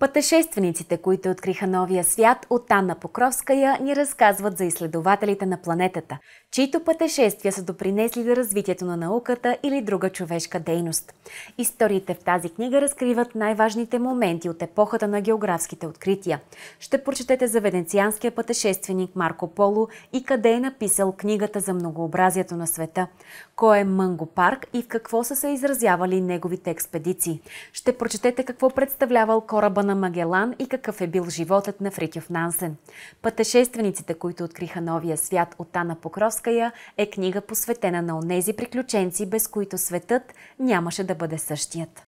Пътешествениците, които откриха новия свят от Анна Покровская, ни разказват за изследователите на планетата, чието пътешествия са допринесли за развитието на науката или друга човешка дейност. Историите в тази книга разкриват най-важните моменти от епохата на географските открития. Ще прочетете за венецианския пътешественик Марко Поло и къде е написал книгата за многообразието на света, кой е Мънго парк и в какво са се изразявали неговите експедиции. Ще прочетете какво представлявал кораба на на Магелан и какъв е бил животът на Фритьоф Нансен. Пътешествениците, които откриха новия свят от Тана Покровская, е книга посветена на онези приключенци, без които светът нямаше да бъде същият.